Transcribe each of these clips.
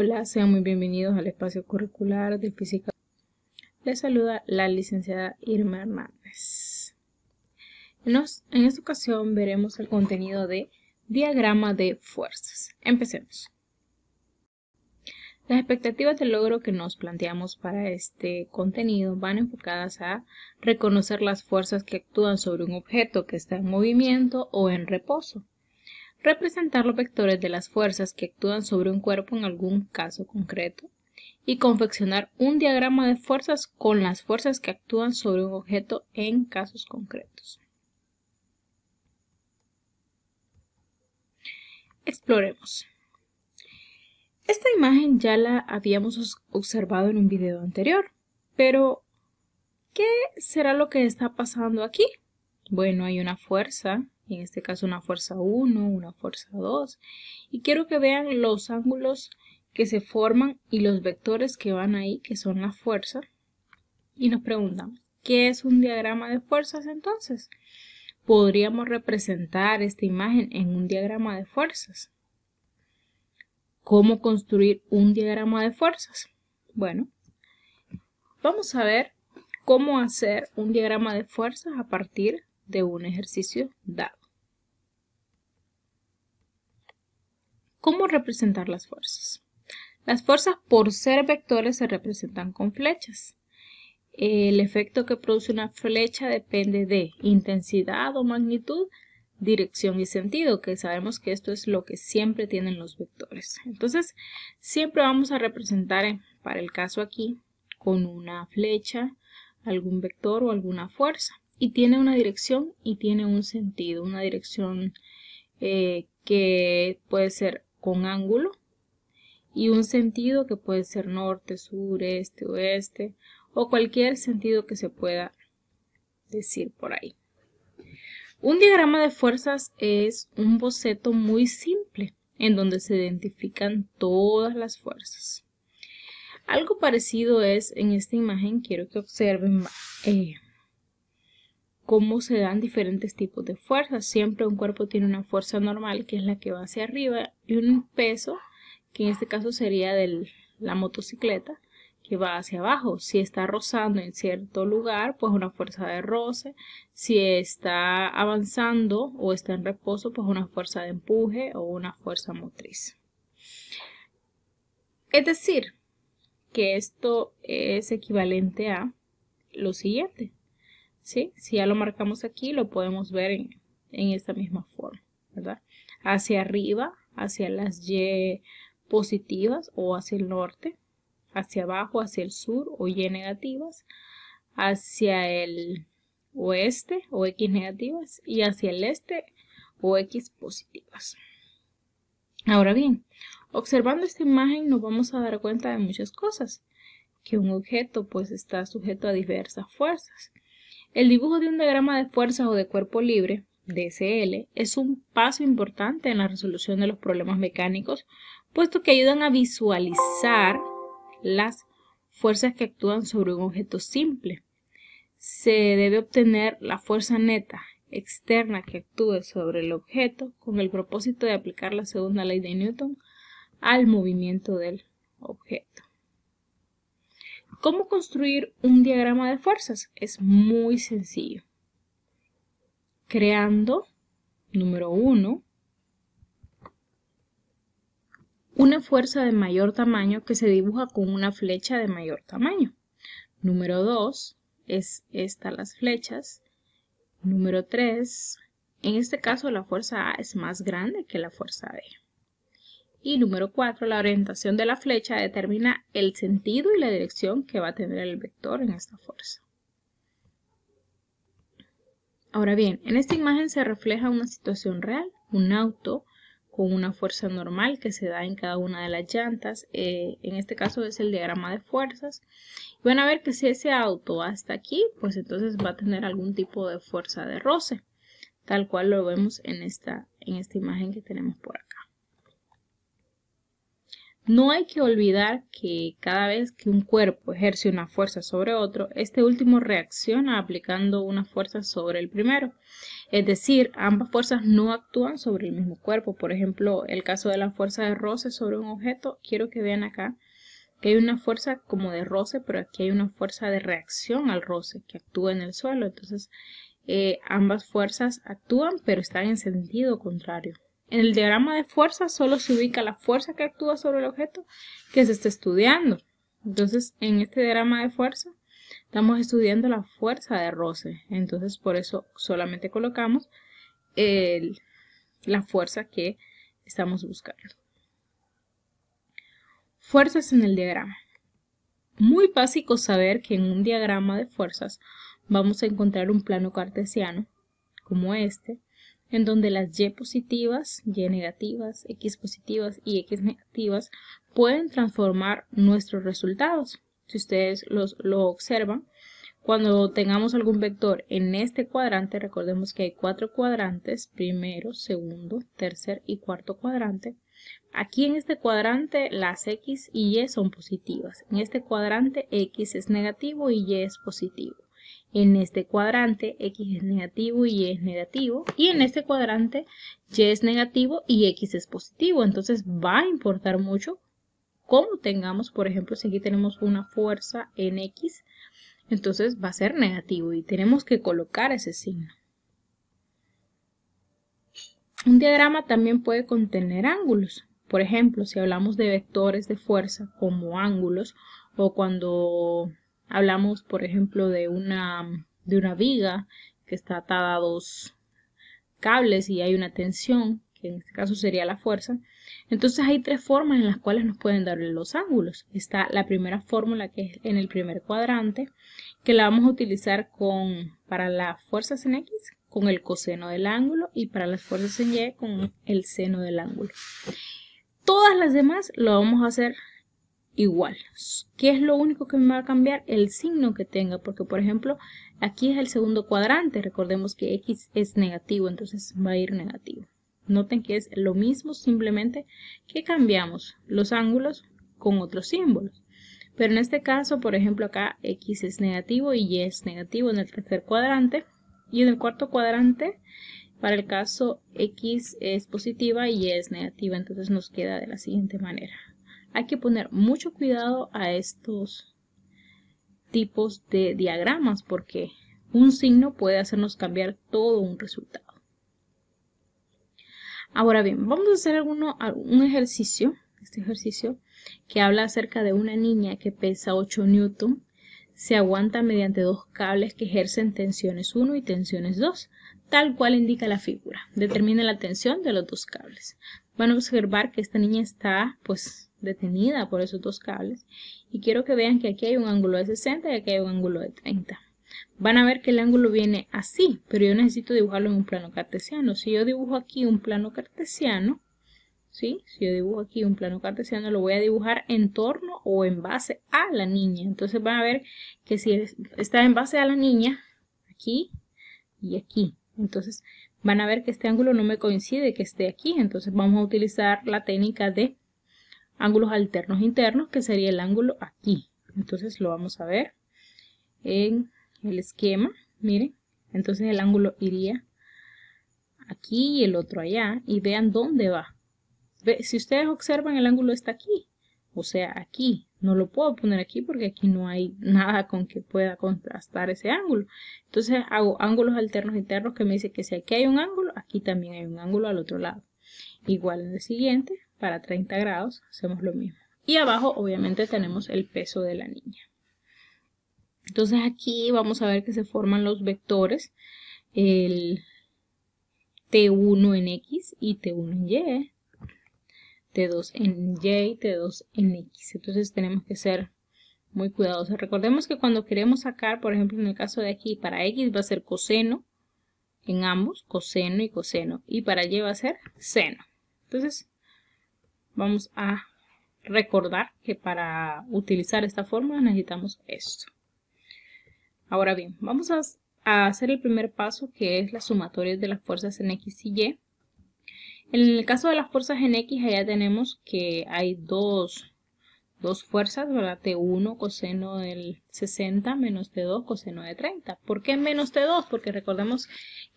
Hola, sean muy bienvenidos al espacio curricular de Física. Les saluda la licenciada Irma Hernández. En, en esta ocasión veremos el contenido de diagrama de fuerzas. Empecemos. Las expectativas de logro que nos planteamos para este contenido van enfocadas a reconocer las fuerzas que actúan sobre un objeto que está en movimiento o en reposo representar los vectores de las fuerzas que actúan sobre un cuerpo en algún caso concreto, y confeccionar un diagrama de fuerzas con las fuerzas que actúan sobre un objeto en casos concretos. Exploremos. Esta imagen ya la habíamos observado en un video anterior, pero ¿qué será lo que está pasando aquí? Bueno, hay una fuerza en este caso una fuerza 1, una fuerza 2, y quiero que vean los ángulos que se forman y los vectores que van ahí, que son la fuerza, y nos preguntan, ¿qué es un diagrama de fuerzas entonces? Podríamos representar esta imagen en un diagrama de fuerzas. ¿Cómo construir un diagrama de fuerzas? Bueno, vamos a ver cómo hacer un diagrama de fuerzas a partir de un ejercicio dado. ¿Cómo representar las fuerzas? Las fuerzas, por ser vectores, se representan con flechas. El efecto que produce una flecha depende de intensidad o magnitud, dirección y sentido, que sabemos que esto es lo que siempre tienen los vectores. Entonces, siempre vamos a representar, eh, para el caso aquí, con una flecha, algún vector o alguna fuerza. Y tiene una dirección y tiene un sentido, una dirección eh, que puede ser con ángulo y un sentido que puede ser norte, sur, este, oeste o cualquier sentido que se pueda decir por ahí. Un diagrama de fuerzas es un boceto muy simple en donde se identifican todas las fuerzas. Algo parecido es en esta imagen, quiero que observen eh, cómo se dan diferentes tipos de fuerzas. Siempre un cuerpo tiene una fuerza normal, que es la que va hacia arriba, y un peso, que en este caso sería de la motocicleta, que va hacia abajo. Si está rozando en cierto lugar, pues una fuerza de roce. Si está avanzando o está en reposo, pues una fuerza de empuje o una fuerza motriz. Es decir, que esto es equivalente a lo siguiente. Si ya lo marcamos aquí, lo podemos ver en, esta misma forma, ¿verdad? Hacia arriba, hacia las Y positivas o hacia el norte, hacia abajo, hacia el sur o Y negativas, hacia el oeste o X negativas y hacia el este o X positivas. Ahora bien, observando esta imagen nos vamos a dar cuenta de muchas cosas, que un objeto pues está sujeto a diversas fuerzas, el dibujo de un diagrama de fuerzas o de cuerpo libre, DSL, es un paso importante en la resolución de los problemas mecánicos, puesto que ayudan a visualizar las fuerzas que actúan sobre un objeto simple. Se debe obtener la fuerza neta externa que actúe sobre el objeto con el propósito de aplicar la segunda ley de Newton al movimiento del objeto. ¿Cómo construir un diagrama de fuerzas? Es muy sencillo. Creando, número uno, una fuerza de mayor tamaño que se dibuja con una flecha de mayor tamaño. Número 2 es estas las flechas. Número 3, en este caso la fuerza A es más grande que la fuerza B. Y número 4, la orientación de la flecha determina el sentido y la dirección que va a tener el vector en esta fuerza. Ahora bien, en esta imagen se refleja una situación real, un auto con una fuerza normal que se da en cada una de las llantas, eh, en este caso es el diagrama de fuerzas, y van a ver que si ese auto va hasta aquí, pues entonces va a tener algún tipo de fuerza de roce, tal cual lo vemos en esta, en esta imagen que tenemos por acá. No hay que olvidar que cada vez que un cuerpo ejerce una fuerza sobre otro, este último reacciona aplicando una fuerza sobre el primero. Es decir, ambas fuerzas no actúan sobre el mismo cuerpo. Por ejemplo, el caso de la fuerza de roce sobre un objeto, quiero que vean acá que hay una fuerza como de roce, pero aquí hay una fuerza de reacción al roce que actúa en el suelo. Entonces, eh, ambas fuerzas actúan, pero están en sentido contrario. En el diagrama de fuerza solo se ubica la fuerza que actúa sobre el objeto que se está estudiando. Entonces, en este diagrama de fuerza estamos estudiando la fuerza de roce. Entonces, por eso solamente colocamos la fuerza que estamos buscando. Fuerzas en el diagrama. Muy básico saber que en un diagrama de fuerzas vamos a encontrar un plano cartesiano como este, en donde las Y positivas, Y negativas, X positivas y X negativas pueden transformar nuestros resultados. Si ustedes los, lo observan, cuando tengamos algún vector en este cuadrante, recordemos que hay cuatro cuadrantes, primero, segundo, tercer y cuarto cuadrante. Aquí en este cuadrante las X y Y son positivas. En este cuadrante X es negativo y Y es positivo. En este cuadrante X es negativo y Y es negativo. Y en este cuadrante Y es negativo y X es positivo. Entonces va a importar mucho cómo tengamos, por ejemplo, si aquí tenemos una fuerza en X, entonces va a ser negativo y tenemos que colocar ese signo. Un diagrama también puede contener ángulos. Por ejemplo, si hablamos de vectores de fuerza como ángulos o cuando Hablamos, por ejemplo, de una, de una viga que está atada a dos cables y hay una tensión, que en este caso sería la fuerza. Entonces hay tres formas en las cuales nos pueden dar los ángulos. Está la primera fórmula que es en el primer cuadrante, que la vamos a utilizar con, para las fuerzas en X con el coseno del ángulo y para las fuerzas en Y con el seno del ángulo. Todas las demás lo vamos a hacer igual. ¿Qué es lo único que me va a cambiar? El signo que tenga, porque por ejemplo, aquí es el segundo cuadrante, recordemos que x es negativo, entonces va a ir negativo. Noten que es lo mismo, simplemente que cambiamos los ángulos con otros símbolos. Pero en este caso, por ejemplo, acá x es negativo y y es negativo en el tercer cuadrante. Y en el cuarto cuadrante, para el caso x es positiva y y es negativa, entonces nos queda de la siguiente manera. Hay que poner mucho cuidado a estos tipos de diagramas porque un signo puede hacernos cambiar todo un resultado. Ahora bien, vamos a hacer alguno, un ejercicio, este ejercicio que habla acerca de una niña que pesa 8 newton, se aguanta mediante dos cables que ejercen tensiones 1 y tensiones 2, tal cual indica la figura. Determina la tensión de los dos cables. Van a observar que esta niña está pues detenida por esos dos cables y quiero que vean que aquí hay un ángulo de 60 y aquí hay un ángulo de 30. Van a ver que el ángulo viene así, pero yo necesito dibujarlo en un plano cartesiano. Si yo dibujo aquí un plano cartesiano, ¿sí? Si yo dibujo aquí un plano cartesiano, lo voy a dibujar en torno o en base a la niña. Entonces van a ver que si está en base a la niña, aquí y aquí. Entonces van a ver que este ángulo no me coincide que esté aquí. Entonces vamos a utilizar la técnica de ángulos alternos internos, que sería el ángulo aquí. Entonces lo vamos a ver en el esquema, miren. Entonces el ángulo iría aquí y el otro allá, y vean dónde va. Si ustedes observan, el ángulo está aquí, o sea, aquí. No lo puedo poner aquí porque aquí no hay nada con que pueda contrastar ese ángulo. Entonces hago ángulos alternos internos que me dice que si aquí hay un ángulo, aquí también hay un ángulo al otro lado. Igual en el siguiente, para 30 grados hacemos lo mismo. Y abajo obviamente tenemos el peso de la niña. Entonces aquí vamos a ver que se forman los vectores, el T1 en X y T1 en Y, T2 en Y y T2 en X. Entonces tenemos que ser muy cuidadosos. Recordemos que cuando queremos sacar, por ejemplo en el caso de aquí, para X va a ser coseno, en ambos, coseno y coseno, y para Y va a ser seno. Entonces vamos a recordar que para utilizar esta fórmula necesitamos esto. Ahora bien, vamos a, hacer el primer paso que es la sumatoria de las fuerzas en X y Y. En el caso de las fuerzas en X, allá tenemos que hay dos, dos fuerzas, ¿verdad? T1 coseno del 60 menos T2 coseno de 30. ¿Por qué menos T2? Porque recordemos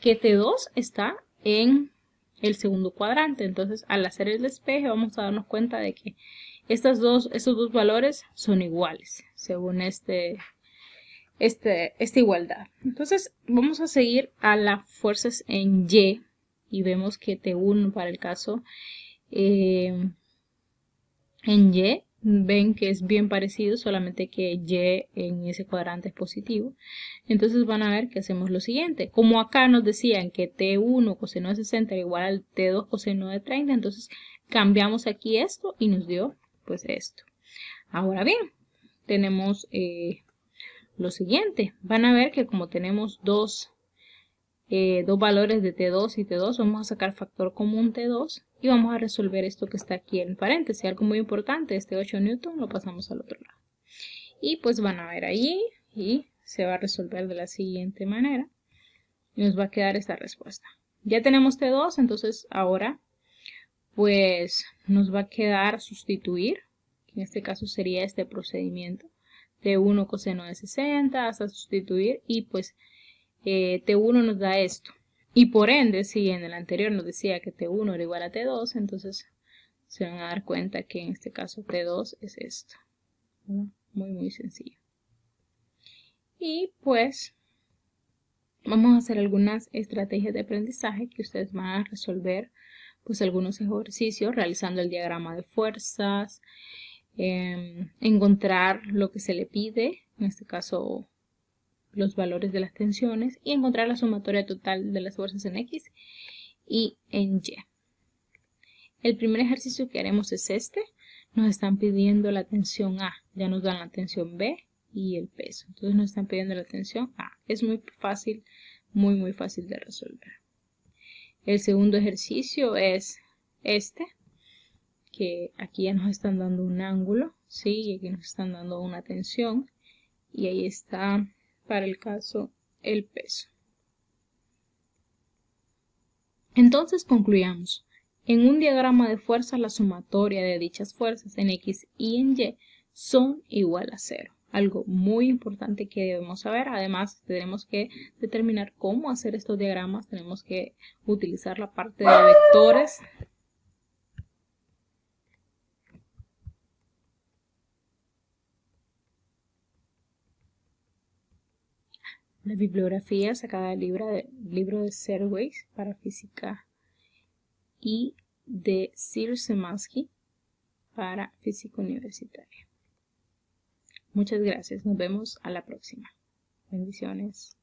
que T2 está en el segundo cuadrante. Entonces, al hacer el despeje, vamos a darnos cuenta de que estas dos, estos dos valores son iguales, según este, este, esta igualdad. Entonces, vamos a seguir a las fuerzas en Y, y vemos que T1 para el caso eh, en Y ven que es bien parecido, solamente que y en ese cuadrante es positivo. Entonces van a ver que hacemos lo siguiente. Como acá nos decían que t1 coseno de 60 igual al t2 coseno de 30, entonces cambiamos aquí esto y nos dio pues esto. Ahora bien, tenemos eh, lo siguiente. Van a ver que como tenemos dos, eh, dos valores de t2 y t2, vamos a sacar factor común t2 y vamos a resolver esto que está aquí en paréntesis, algo muy importante, este 8 newton lo pasamos al otro lado. Y pues van a ver allí y se va a resolver de la siguiente manera y nos va a quedar esta respuesta. Ya tenemos T2, entonces ahora pues nos va a quedar sustituir, en este caso sería este procedimiento, T1 coseno de 60 hasta sustituir y pues eh, T1 nos da esto. Y por ende, si en el anterior nos decía que T1 era igual a T2, entonces se van a dar cuenta que en este caso T2 es esto. Muy, muy sencillo. Y pues vamos a hacer algunas estrategias de aprendizaje que ustedes van a resolver pues algunos ejercicios realizando el diagrama de fuerzas, em, encontrar lo que se le pide, en este caso los valores de las tensiones y encontrar la sumatoria total de las fuerzas en X y en Y. El primer ejercicio que haremos es este. Nos están pidiendo la tensión A, ya nos dan la tensión B y el peso. Entonces nos están pidiendo la tensión A. Es muy fácil, muy muy fácil de resolver. El segundo ejercicio es este, que aquí ya nos están dando un ángulo, ¿sí? Y aquí nos están dando una tensión. Y ahí está para el caso el peso. Entonces concluyamos. En un diagrama de fuerzas la sumatoria de dichas fuerzas en X y en Y son igual a cero. Algo muy importante que debemos saber. Además, tenemos que determinar cómo hacer estos diagramas. Tenemos que utilizar la parte de vectores la bibliografía sacada libro de, libro de para física y de Sir Semansky para física universitaria. Muchas gracias, nos vemos a la próxima. Bendiciones.